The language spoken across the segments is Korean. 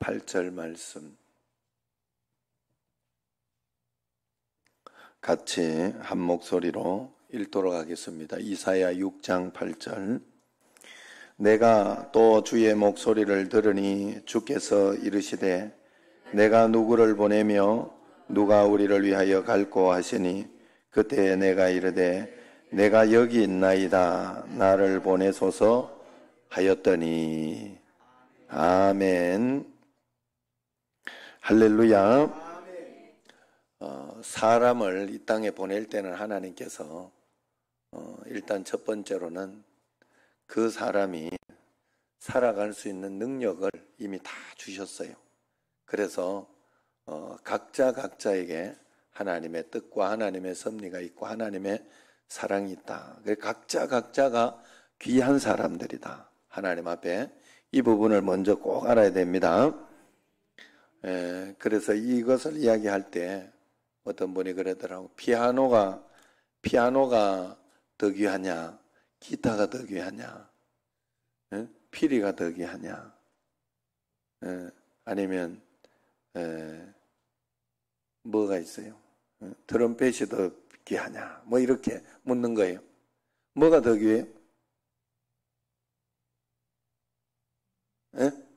8절 말씀 같이 한 목소리로 읽도록 하겠습니다. 이사야 6장 8절 내가 또 주의 목소리를 들으니 주께서 이르시되 내가 누구를 보내며 누가 우리를 위하여 갈고 하시니 그때 내가 이르되 내가 여기 있나이다 나를 보내소서 하였더니 아멘 할렐루야. 어, 사람을 이 땅에 보낼 때는 하나님께서 어, 일단 첫 번째로는 그 사람이 살아갈 수 있는 능력을 이미 다 주셨어요. 그래서 어, 각자 각자에게 하나님의 뜻과 하나님의 섭리가 있고 하나님의 사랑이 있다. 각자 각자가 귀한 사람들이다. 하나님 앞에 이 부분을 먼저 꼭 알아야 됩니다. 예, 그래서 이것을 이야기할 때 어떤 분이 그러더라고. 피아노가, 피아노가 더 귀하냐? 기타가 더 귀하냐? 예? 피리가 더 귀하냐? 예, 아니면, 예, 뭐가 있어요? 트럼펫이 예, 더 귀하냐? 뭐 이렇게 묻는 거예요. 뭐가 더 귀해요? 예?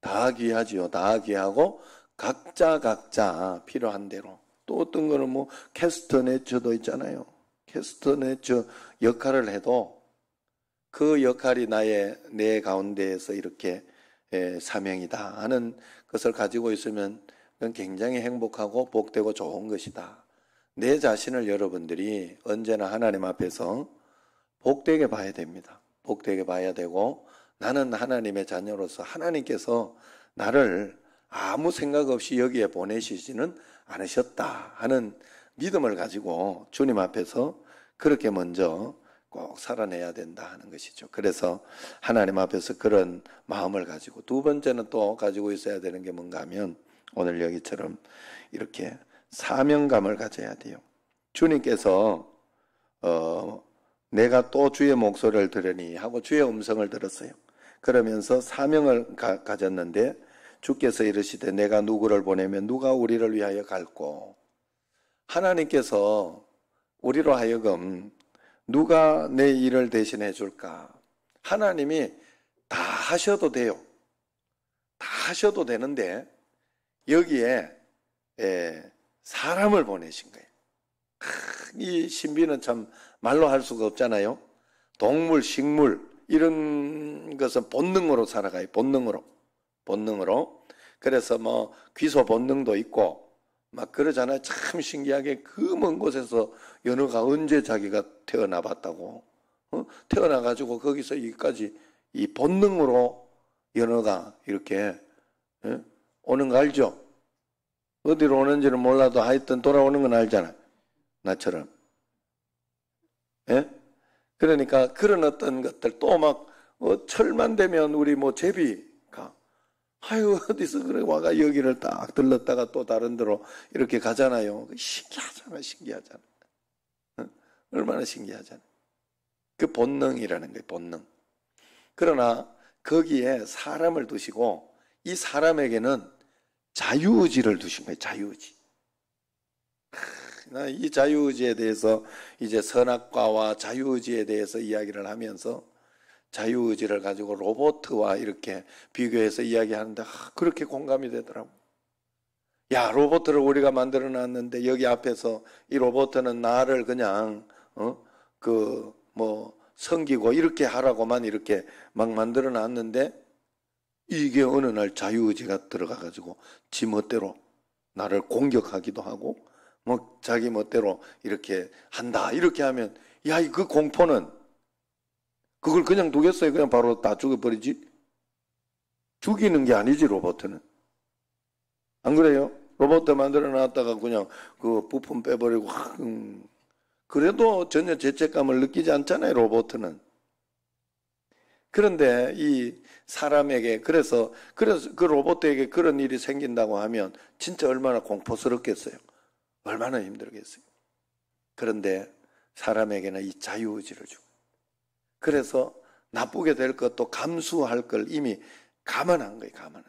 다하기 하지요. 다하기 하고 각자 각자 필요한 대로. 또 어떤 거는 뭐 캐스터네처도 있잖아요. 캐스터네처 역할을 해도 그 역할이 나의 내 가운데에서 이렇게 예, 사명이다 하는 것을 가지고 있으면 그건 굉장히 행복하고 복되고 좋은 것이다. 내 자신을 여러분들이 언제나 하나님 앞에서 복되게 봐야 됩니다. 복되게 봐야 되고 나는 하나님의 자녀로서 하나님께서 나를 아무 생각 없이 여기에 보내시지는 않으셨다 하는 믿음을 가지고 주님 앞에서 그렇게 먼저 꼭 살아내야 된다 하는 것이죠. 그래서 하나님 앞에서 그런 마음을 가지고 두 번째는 또 가지고 있어야 되는 게 뭔가 하면 오늘 여기처럼 이렇게 사명감을 가져야 돼요. 주님께서 어, 내가 또 주의 목소리를 들으니 하고 주의 음성을 들었어요. 그러면서 사명을 가, 가졌는데 주께서 이르시되 내가 누구를 보내면 누가 우리를 위하여 갈고 하나님께서 우리로 하여금 누가 내 일을 대신해 줄까? 하나님이 다 하셔도 돼요. 다 하셔도 되는데 여기에 예, 사람을 보내신 거예요. 이 신비는 참 말로 할 수가 없잖아요. 동물, 식물, 이런 것은 본능으로 살아가요. 본능으로. 본능으로. 그래서 뭐 귀소 본능도 있고 막 그러잖아요. 참 신기하게 그 먼 곳에서 연어가 언제 자기가 태어나 봤다고. 어? 태어나 가지고 거기서 여기까지 이 본능으로 연어가 이렇게 예? 오는 거 알죠? 어디로 오는지는 몰라도 하여튼 돌아오는 건 알잖아. 나처럼. 예? 그러니까 그런 어떤 것들 또막 어, 철만 되면 우리 뭐 제비가 아유 어디서 그래 와가 여기를 딱 들렀다가 또 다른 데로 이렇게 가잖아요. 그 신기하잖아, 신기하잖아. 얼마나 신기하잖아. 그 본능이라는 거예요, 본능. 그러나 거기에 사람을 두시고 이 사람에게는 자유의지를 두신 거예요, 자유의지. 어, 이 자유의지에 대해서 이제 선악과와 자유의지에 대해서 이야기를 하면서 자유의지를 가지고 로봇과 이렇게 비교해서 이야기하는데 아, 그렇게 공감이 되더라고. 야, 로봇을 우리가 만들어 놨는데 여기 앞에서 이 로봇은 나를 그냥 어? 그뭐 성기고 이렇게 하라고만 이렇게 막 만들어 놨는데 이게 어느 날 자유의지가 들어가 가지고 지멋대로 나를 공격하기도 하고 뭐 자기 멋대로 이렇게 한다 이렇게 하면 야그 공포는 그걸 그냥 두겠어요? 그냥 바로 다 죽여버리지? 죽이는 게 아니지 로버트는 안 그래요? 로버트 만들어 놨다가 그냥 그 부품 빼버리고 음. 그래도 전혀 죄책감을 느끼지 않잖아요 로버트는 그런데 이 사람에게 그래서 그래서 그 로봇에게 그런 일이 생긴다고 하면 진짜 얼마나 공포스럽겠어요. 얼마나 힘들겠어요. 그런데 사람에게는 이 자유의지를 주고 그래서 나쁘게 될 것도 감수할 걸 이미 감안한 거예요. 감안.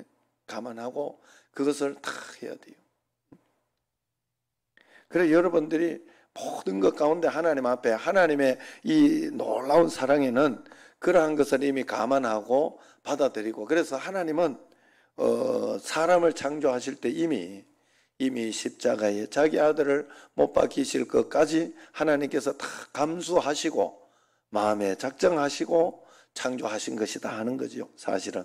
예? 감안하고 그것을 다 해야 돼요. 그래 여러분들이 모든 것 가운데 하나님 앞에 하나님의 이 놀라운 사랑에는 그러한 것을 이미 감안하고 받아들이고 그래서 하나님은 어 사람을 창조하실 때 이미 이미 십자가에 자기 아들을 못 박히실 것까지 하나님께서 다 감수하시고 마음에 작정하시고 창조하신 것이다 하는 거지요. 사실은.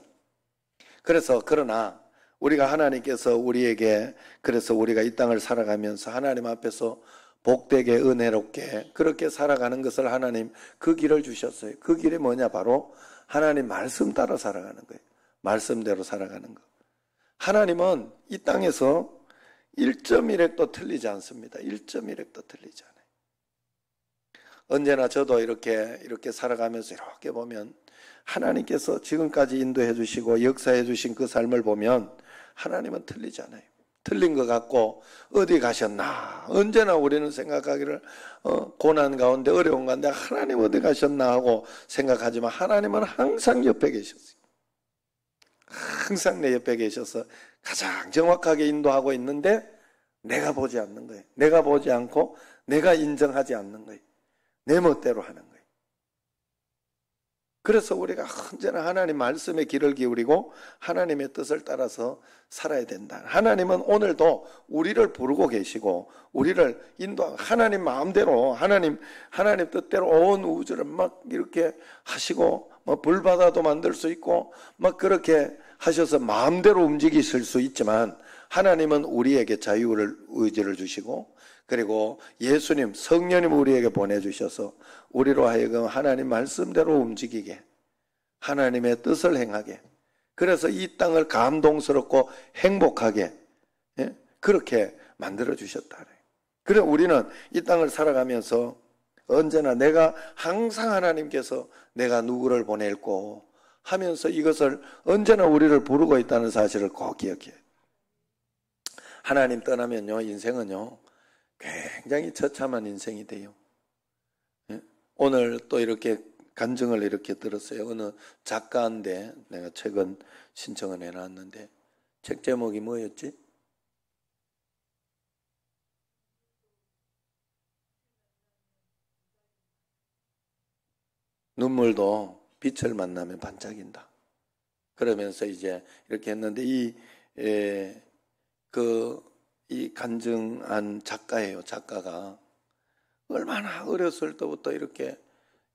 그래서 그러나 우리가 하나님께서 우리에게 그래서 우리가 이 땅을 살아가면서 하나님 앞에서 복되게 은혜롭게 그렇게 살아가는 것을 하나님 그 길을 주셨어요. 그 길이 뭐냐 바로 하나님 말씀 따라 살아가는 거예요. 말씀대로 살아가는 거. 하나님은 이 땅에서 1.1핵도 틀리지 않습니다. 1.1핵도 틀리지 않아요. 언제나 저도 이렇게 이렇게 살아가면서 이렇게 보면 하나님께서 지금까지 인도해 주시고 역사해 주신 그 삶을 보면 하나님은 틀리지 않아요. 틀린 것 같고 어디 가셨나 언제나 우리는 생각하기를 어, 고난 가운데 어려운 가운데 하나님 어디 가셨나 하고 생각하지만 하나님은 항상 옆에 계셨어요. 항상 내 옆에 계셔서 가장 정확하게 인도하고 있는데 내가 보지 않는 거예요. 내가 보지 않고 내가 인정하지 않는 거예요. 내 멋대로 하는 거예요. 그래서 우리가 언제나 하나님 말씀에 귀를 기울이고 하나님의 뜻을 따라서 살아야 된다. 하나님은 오늘도 우리를 부르고 계시고 우리를 인도하고 하나님 마음대로 하나님 하나님 뜻대로 온 우주를 막 이렇게 하시고 뭐 불바다도 만들 수 있고 막 그렇게 하셔서 마음대로 움직이실 수 있지만 하나님은 우리에게 자유를 의지를 주시고 그리고 예수님, 성령님 우리에게 보내주셔서 우리로 하여금 하나님 말씀대로 움직이게, 하나님의 뜻을 행하게, 그래서 이 땅을 감동스럽고 행복하게, 예? 그렇게 만들어주셨다. 그래 우리는 이 땅을 살아가면서 언제나 내가 항상 하나님께서 내가 누구를 보낼고 하면서 이것을 언제나 우리를 부르고 있다는 사실을 꼭 기억해. 하나님 떠나면요, 인생은요, 굉장히 처참한 인생이 돼요. 예? 오늘 또 이렇게 간증을 이렇게 들었어요. 어느 작가한테 내가 최근 신청을 해놨는데 책 제목이 뭐였지? 눈물도 빛을 만나면 반짝인다. 그러면서 이제 이렇게 했는데 이그 예, 이 간증한 작가예요, 작가가. 얼마나 어렸을 때부터 이렇게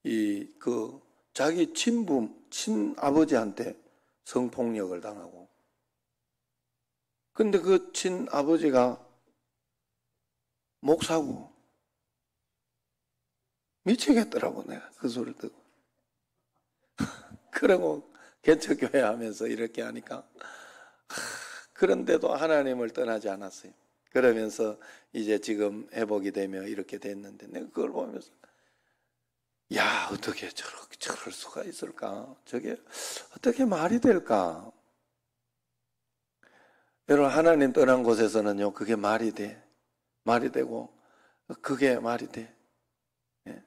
이 그 자기 친부, 친아버지한테 성폭력을 당하고. 근데 그 친아버지가 목사고 미치겠더라고 내가 그 소리를 듣고. 그러고 개척교회 하면서 이렇게 하니까 그런데도 하나님을 떠나지 않았어요. 그러면서 이제 지금 회복이 되며 이렇게 됐는데 내가 그걸 보면서 야 어떻게 저렇게 저럴 수가 있을까? 저게 어떻게 말이 될까? 여러분 하나님 떠난 곳에서는요 그게 말이 돼 말이 되고 그게 말이 돼. 예.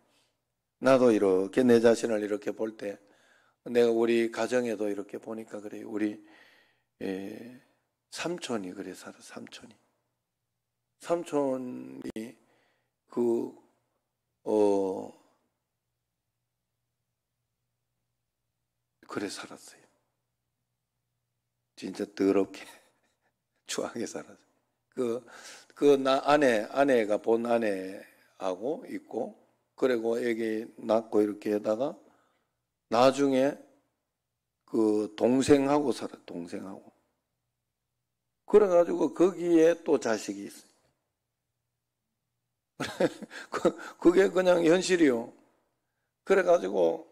나도 이렇게 내 자신을 이렇게 볼 때 내가 우리 가정에도 이렇게 보니까 그래요. 우리 예, 삼촌이 그래서 삼촌이 삼촌이 그 어, 그래 살았어요. 진짜 더럽게 추하게 살았어요. 그, 그, 나, 아내, 아내가 본 아내하고 있고, 그리고 애기 낳고 이렇게 하다가, 나중에 그 동생하고 살아, 동생하고. 그래가지고 거기에 또 자식이 있어요. 그, 그게 그냥 현실이요. 그래가지고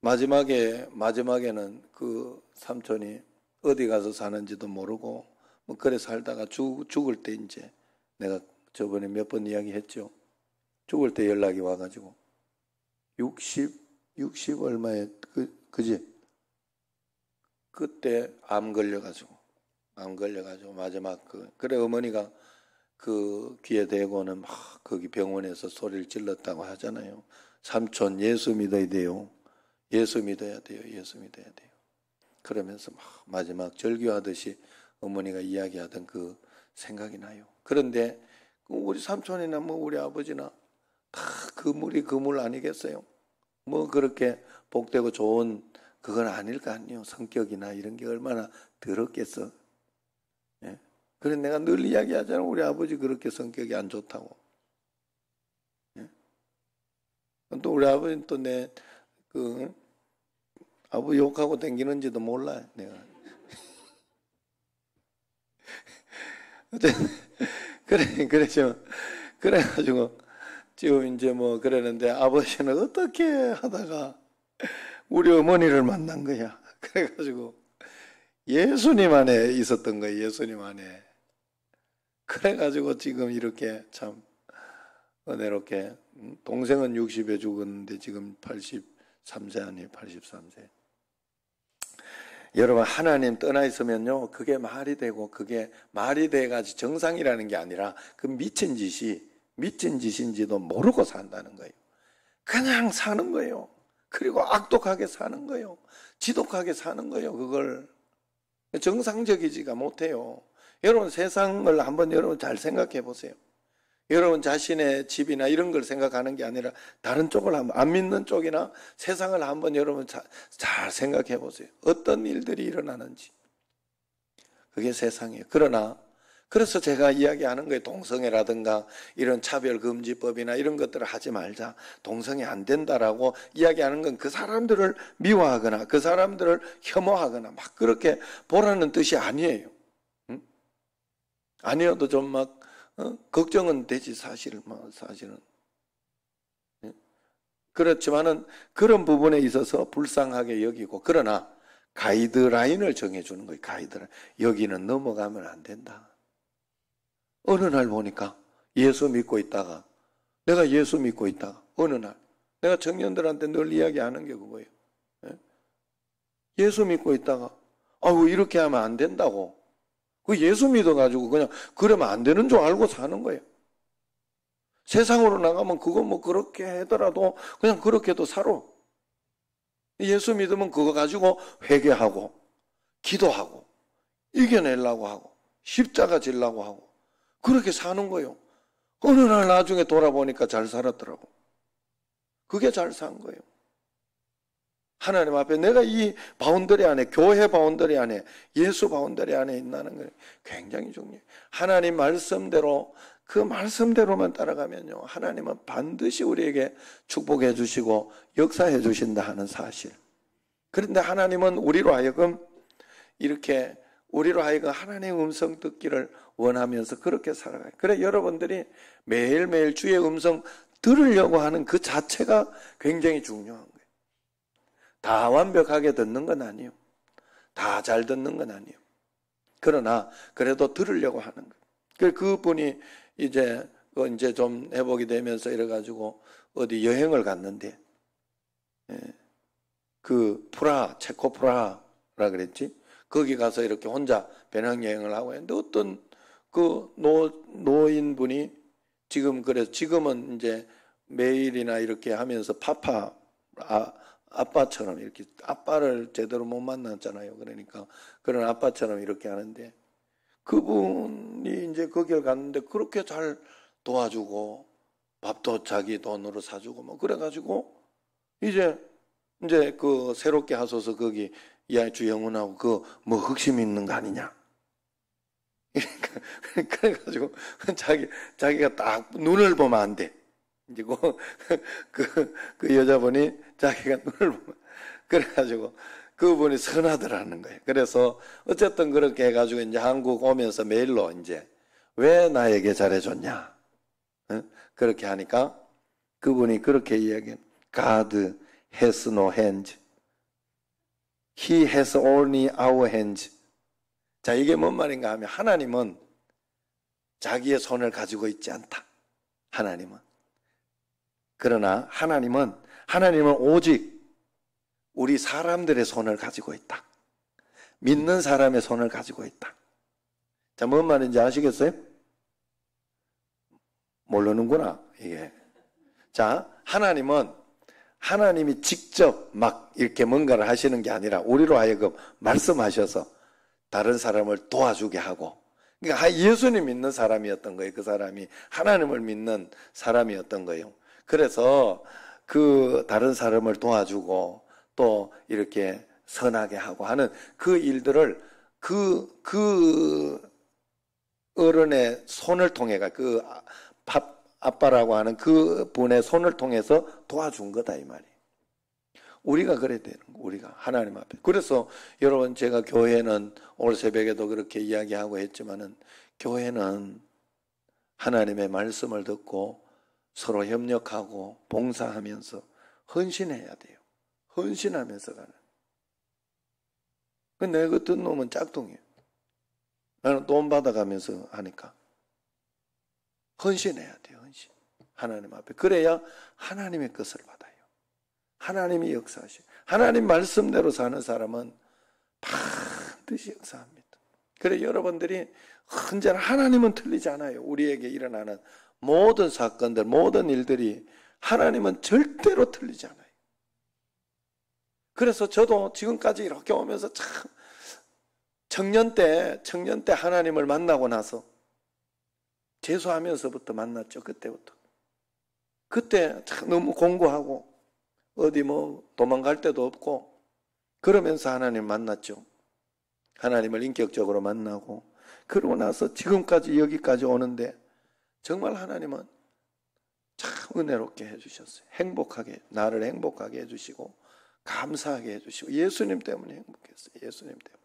마지막에, 마지막에는 그 삼촌이 어디 가서 사는지도 모르고 뭐 그래 살다가 죽, 죽을 때 이제 내가 저번에 몇 번 이야기 했죠. 죽을 때 연락이 와가지고 60, 60 얼마에, 그, 그지? 그때 암 걸려가지고 암 걸려가지고 마지막 그 그래 어머니가 그 귀에 대고는 막 거기 병원에서 소리를 질렀다고 하잖아요. 삼촌 예수 믿어야 돼요. 예수 믿어야 돼요. 예수 믿어야 돼요. 그러면서 막 마지막 절규하듯이 어머니가 이야기하던 그 생각이 나요. 그런데 그 우리 삼촌이나 뭐 우리 아버지나 다 그물이 그물 아니겠어요? 뭐 그렇게 복되고 좋은 그건 아닐 거 아니에요. 성격이나 이런 게 얼마나 더럽겠어. 그래 내가 늘 이야기하잖아. 우리 아버지 그렇게 성격이 안 좋다고. 예? 또 우리 아버지는 또 내, 그, 아버 욕하고 댕기는지도 몰라, 내가. 그래, 그래서, 그래가지고, 지금 이제 뭐 그러는데 아버지는 어떻게 하다가 우리 어머니를 만난 거야. 그래가지고, 예수님 안에 있었던 거예 예수님 안에. 그래가지고 지금 이렇게 참 은혜롭게 음, 동생은 60에 죽었는데 지금 83세 아니에요. 83세. 여러분 하나님 떠나 있으면요 그게 말이 되고 그게 말이 돼가지 고 정상이라는 게 아니라 그 미친 짓이 미친 짓인지도 모르고 산다는 거예요. 그냥 사는 거예요. 그리고 악독하게 사는 거예요. 지독하게 사는 거예요. 그걸 정상적이지가 못해요. 여러분 세상을 한번 여러분 잘 생각해 보세요. 여러분 자신의 집이나 이런 걸 생각하는 게 아니라 다른 쪽을 한번 안 믿는 쪽이나 세상을 한번 여러분 자, 잘 생각해 보세요. 어떤 일들이 일어나는지. 그게 세상이에요. 그러나 그래서 제가 이야기하는 거예요. 동성애라든가 이런 차별금지법이나 이런 것들을 하지 말자. 동성애 안 된다라고 이야기하는 건 그 사람들을 미워하거나 그 사람들을 혐오하거나 막 그렇게 보라는 뜻이 아니에요. 아니어도 좀막 어? 걱정은 되지 사실 사실은 뭐, 예? 그렇지만은 그런 부분에 있어서 불쌍하게 여기고 그러나 가이드라인을 정해주는 거예요. 가이드라인 여기는 넘어가면 안 된다. 어느 날 보니까 예수 믿고 있다가 내가 예수 믿고 있다가 어느 날 내가 청년들한테 늘 이야기하는 게 그거예요. 예? 예수 믿고 있다가 아우 이렇게 하면 안 된다고 그 예수 믿어가지고 그냥 그러면 안 되는 줄 알고 사는 거예요. 세상으로 나가면 그거 뭐 그렇게 하더라도 그냥 그렇게도 살아. 예수 믿으면 그거 가지고 회개하고 기도하고 이겨내려고 하고 십자가 질라고 하고 그렇게 사는 거예요. 어느 날 나중에 돌아보니까 잘 살았더라고. 그게 잘 산 거예요. 하나님 앞에 내가 이 바운더리 안에 교회 바운더리 안에 예수 바운더리 안에 있다는 게 굉장히 중요해 하나님 말씀대로 그 말씀대로만 따라가면요. 하나님은 반드시 우리에게 축복해 주시고 역사해 주신다 하는 사실. 그런데 하나님은 우리로 하여금 이렇게 우리로 하여금 하나님의 음성 듣기를 원하면서 그렇게 살아가요. 그래 여러분들이 매일매일 주의 음성 들으려고 하는 그 자체가 굉장히 중요한 거예요. 다 완벽하게 듣는 건 아니요. 다 잘 듣는 건 아니요. 그러나 그래도 들으려고 하는 거. 그 그분이 이제 그 이제 좀 회복이 되면서 이래 가지고 어디 여행을 갔는데 예, 그 프라 체코 프라라 그랬지 거기 가서 이렇게 혼자 배낭 여행을 하고 했는데 어떤 그노 노인분이 지금 그래 지금은 이제 매일이나 이렇게 하면서 파파 아, 아빠처럼 이렇게 아빠를 제대로 못 만났잖아요. 그러니까 그런 아빠처럼 이렇게 하는데 그분이 이제 거기를 그 갔는데 그렇게 잘 도와주고 밥도 자기 돈으로 사주고 뭐 그래가지고 이제 이제 그 새롭게 하소서 거기 야 주영훈하고 그뭐 흑심 있는 거 아니냐. 그러니까 그래가지고 자기 자기가 딱 눈을 보면 안 돼. 이제 그, 그, 여자분이 자기가 눈을 보면, 그래가지고 그분이 선하더라는 거예요. 그래서 어쨌든 그렇게 해가지고 이제 한국 오면서 메일로 이제 왜 나에게 잘해줬냐. 어? 그렇게 하니까 그분이 그렇게 이야기해. God has no hands. He has only our hands. 자, 이게 뭔 말인가 하면 하나님은 자기의 손을 가지고 있지 않다. 하나님은. 그러나 하나님은 하나님은 오직 우리 사람들의 손을 가지고 있다. 믿는 사람의 손을 가지고 있다. 자, 뭔 말인지 아시겠어요? 모르는구나, 이게. 자, 하나님은 하나님이 직접 막 이렇게 뭔가를 하시는 게 아니라 우리로 하여금 말씀하셔서 다른 사람을 도와주게 하고 그러니까 예수님 믿는 사람이었던 거예요. 그 사람이 하나님을 믿는 사람이었던 거예요. 그래서 그 다른 사람을 도와주고 또 이렇게 선하게 하고 하는 그 일들을 그, 그 어른의 손을 통해가 그 아, 밥, 아빠라고 하는 그 분의 손을 통해서 도와준 거다, 이 말이에요. 우리가 그래야 되는 거, 우리가. 하나님 앞에. 그래서 여러분, 제가 교회는 오늘 새벽에도 그렇게 이야기하고 했지만은 교회는 하나님의 말씀을 듣고 서로 협력하고 봉사하면서 헌신해야 돼요. 헌신하면서 가는. 그내 같은 놈은 짝퉁이에요. 나는 돈 받아가면서 하니까. 헌신해야 돼요, 헌신. 하나님 앞에. 그래야 하나님의 것을 받아요. 하나님이 역사하시. 하나님 말씀대로 사는 사람은 반드시 역사합니다. 그래 여러분들이 언제나 하나님은 틀리지 않아요. 우리에게 일어나는 모든 사건들, 모든 일들이 하나님은 절대로 틀리지 않아요. 그래서 저도 지금까지 이렇게 오면서 참 청년 때, 청년 때 하나님을 만나고 나서 재수하면서부터 만났죠. 그때부터. 그때 참 너무 공부하고 어디 뭐 도망갈 데도 없고 그러면서 하나님 만났죠. 하나님을 인격적으로 만나고 그러고 나서 지금까지 여기까지 오는데 정말 하나님은 참 은혜롭게 해주셨어요. 행복하게, 나를 행복하게 해주시고, 감사하게 해주시고, 예수님 때문에 행복했어요. 예수님 때문에.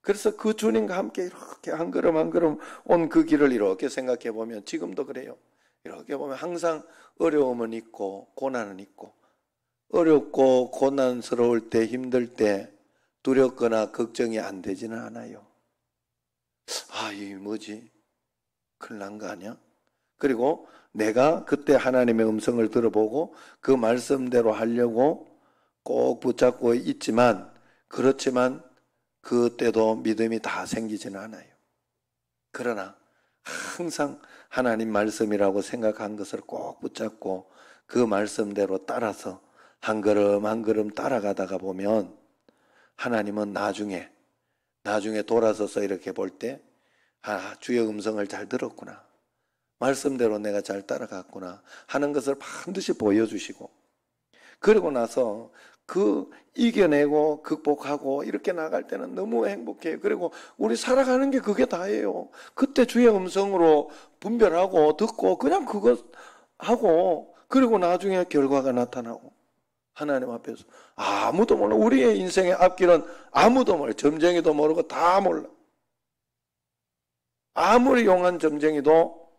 그래서 그 주님과 함께 이렇게 한 걸음 한 걸음 온 그 길을 이렇게 생각해 보면 지금도 그래요. 이렇게 보면 항상 어려움은 있고 고난은 있고 어렵고 고난스러울 때 힘들 때 두렵거나 걱정이 안 되지는 않아요. 아, 이 뭐지? 큰일 난 거 아니야? 그리고 내가 그때 하나님의 음성을 들어보고 그 말씀대로 하려고 꼭 붙잡고 있지만 그렇지만 그때도 믿음이 다 생기지는 않아요. 그러나 항상 하나님 말씀이라고 생각한 것을 꼭 붙잡고 그 말씀대로 따라서 한 걸음 한 걸음 따라가다가 보면 하나님은 나중에 나중에 돌아서서 이렇게 볼 때, 아, 주의 음성을 잘 들었구나. 말씀대로 내가 잘 따라갔구나. 하는 것을 반드시 보여주시고, 그러고 나서 그 이겨내고 극복하고 이렇게 나갈 때는 너무 행복해요. 그리고 우리 살아가는 게 그게 다예요. 그때 주의 음성으로 분별하고 듣고 그냥 그것 하고 그리고 나중에 결과가 나타나고 하나님 앞에서 아무도 몰라. 우리의 인생의 앞길은 아무도 몰라. 점쟁이도 모르고 다 몰라. 아무리 용한 점쟁이도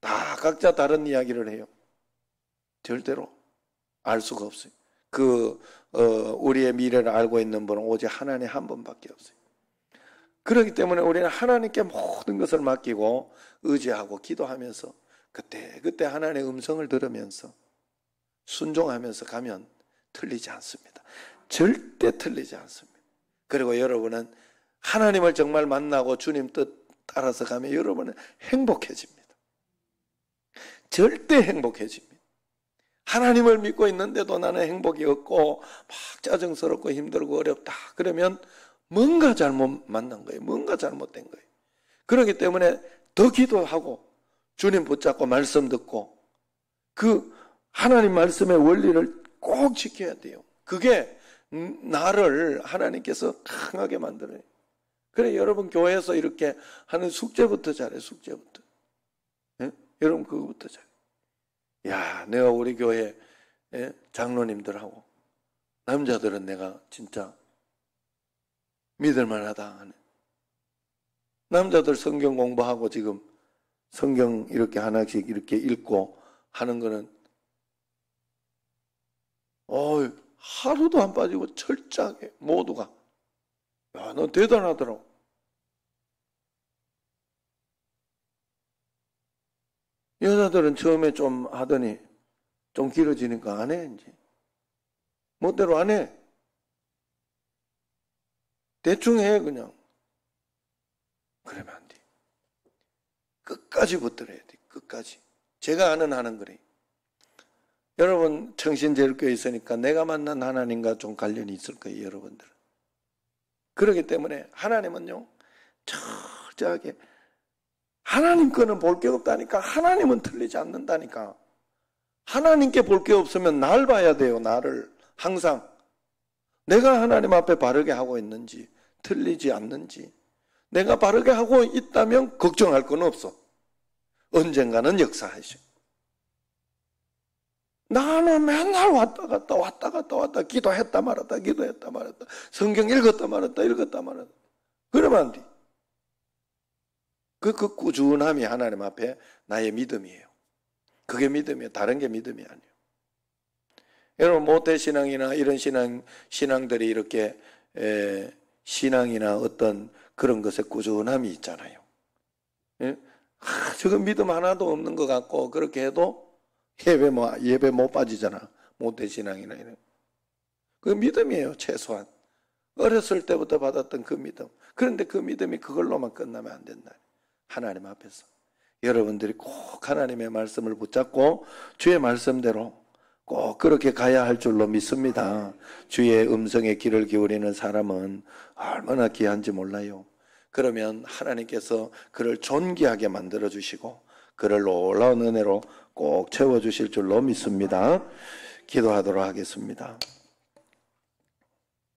다 각자 다른 이야기를 해요. 절대로 알 수가 없어요. 그 어, 우리의 미래를 알고 있는 분은 오직 하나님 한 분밖에 없어요. 그렇기 때문에 우리는 하나님께 모든 것을 맡기고 의지하고 기도하면서 그때 그때 하나님의 음성을 들으면서 순종하면서 가면 틀리지 않습니다. 절대 틀리지 않습니다. 그리고 여러분은 하나님을 정말 만나고 주님 뜻 따라서 가면 여러분은 행복해집니다. 절대 행복해집니다. 하나님을 믿고 있는데도 나는 행복이 없고 막 짜증스럽고 힘들고 어렵다. 그러면 뭔가 잘못 만난 거예요. 뭔가 잘못된 거예요. 그렇기 때문에 더 기도하고 주님 붙잡고 말씀 듣고 그 하나님 말씀의 원리를 꼭 지켜야 돼요. 그게 나를 하나님께서 강하게 만들어요. 그래 여러분 교회에서 이렇게 하는 숙제부터 잘해 숙제부터. 예? 여러분 그거부터 잘해. 야 내가 우리 교회 예? 장로님들하고 남자들은 내가 진짜 믿을만하다 남자들 성경 공부하고 지금 성경 이렇게 하나씩 이렇게 읽고 하는 거는 어, 하루도 안 빠지고 철저하게 모두가 야, 너 대단하더라고. 여자들은 처음에 좀 하더니 좀 길어지니까 안 해, 이제. 멋대로 안 해. 대충 해, 그냥. 그러면 안 돼. 끝까지 붙들어야 돼, 끝까지. 제가 아는 한은 그래. 여러분 청신제일교회 있으니까 내가 만난 하나님과 좀 관련이 있을 거예요, 여러분들. 그렇기 때문에 하나님은요 철저하게 하나님 거는 볼 게 없다니까 하나님은 틀리지 않는다니까 하나님께 볼 게 없으면 날 봐야 돼요, 나를 항상 내가 하나님 앞에 바르게 하고 있는지 틀리지 않는지 내가 바르게 하고 있다면 걱정할 건 없어. 언젠가는 역사하시오. 나는 맨날 왔다 갔다 왔다 갔다 왔다 기도했다 말았다 기도했다 말았다 성경 읽었다 말았다 읽었다 말았다 그러면 안 돼. 그, 그 꾸준함이 하나님 앞에 나의 믿음이에요. 그게 믿음이에요. 다른 게 믿음이 아니에요. 여러분 모태 신앙이나 이런 신앙 신앙들이 이렇게 에, 신앙이나 어떤 그런 것에 꾸준함이 있잖아요. 예? 아, 지금 그 믿음 하나도 없는 것 같고 그렇게 해도 예배 뭐 예배 못 빠지잖아. 못된 신앙이나 이런. 그 믿음이에요 최소한. 어렸을 때부터 받았던 그 믿음. 그런데 그 믿음이 그걸로만 끝나면 안 된다. 하나님 앞에서. 여러분들이 꼭 하나님의 말씀을 붙잡고 주의 말씀대로 꼭 그렇게 가야 할 줄로 믿습니다. 주의 음성에 귀를 기울이는 사람은 얼마나 귀한지 몰라요. 그러면 하나님께서 그를 존귀하게 만들어 주시고 그를 놀라운 은혜로 꼭 채워주실 줄로 믿습니다. 기도하도록 하겠습니다.